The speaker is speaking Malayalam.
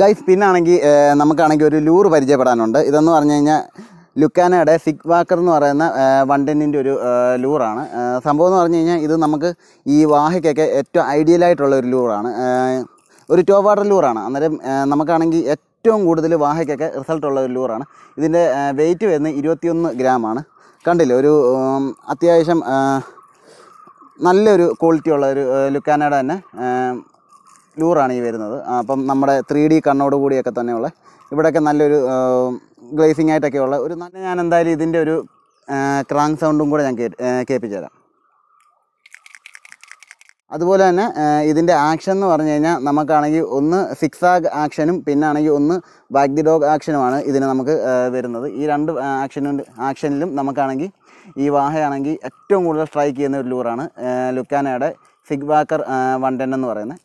ഗൈസ് പിന്നാണെങ്കിൽ നമുക്കാണെങ്കിൽ ഒരു ലൂർ പരിചയപ്പെടാനുണ്ട് ഇതെന്ന് പറഞ്ഞു കഴിഞ്ഞാൽ ലുക്കാനയുടെ സിഗ് വാക്കർ എന്ന് പറയുന്ന വൺ ടെന്നിൻ്റെ ഒരു ലൂറാണ് സംഭവം എന്ന് പറഞ്ഞു കഴിഞ്ഞാൽ ഇത് നമുക്ക് ഈ വാഹയ്ക്കൊക്കെ ഏറ്റവും ഐഡിയലായിട്ടുള്ള ഒരു ലൂറാണ് ഒരു ടോപ്പ് വാട്ടർ ലൂറാണ് അന്നേരം നമുക്കാണെങ്കിൽ ഏറ്റവും കൂടുതൽ വാഹയ്ക്കൊക്കെ റിസൾട്ടുള്ള ഒരു ലൂറാണ് ഇതിൻ്റെ വെയിറ്റ് വരുന്നത് ഇരുപത്തിയൊന്ന് ഗ്രാമാണ് കണ്ടില്ല ഒരു അത്യാവശ്യം നല്ലൊരു ക്വാളിറ്റി ഉള്ള ഒരു ലുക്കാനയുടെ തന്നെ ലൂറാണ് ഈ വരുന്നത് അപ്പം നമ്മുടെ ത്രീ ഡി കണ്ണോട് കൂടിയൊക്കെ തന്നെയുള്ള ഇവിടെയൊക്കെ നല്ലൊരു ഗ്ലേസിംഗ് ആയിട്ടൊക്കെ ഉള്ള ഒരു നല്ല ഞാൻ എന്തായാലും ഇതിൻ്റെ ഒരു ക്രാങ് സൗണ്ടും കൂടെ ഞാൻ കേൾപ്പിച്ചു തരാം അതുപോലെ തന്നെ ഇതിൻ്റെ ആക്ഷൻ എന്ന് പറഞ്ഞു കഴിഞ്ഞാൽ നമുക്കാണെങ്കിൽ ഒന്ന് സിക്സ് ആഗ് ആക്ഷനും ആണെങ്കിൽ ഒന്ന് ബാക്ക് ദി ഡോഗ് ആക്ഷനുമാണ് ഇതിന് നമുക്ക് വരുന്നത് ഈ രണ്ട് ആക്ഷനും ആക്ഷനിലും നമുക്കാണെങ്കിൽ ഈ വാഹയാണെങ്കിൽ ഏറ്റവും കൂടുതൽ സ്ട്രൈക്ക് ചെയ്യുന്ന ഒരു ലൂറാണ് ലുക്കാനയുടെ സിഗ് ബാക്കർ വൺ ടെൻ എന്ന് പറയുന്നത്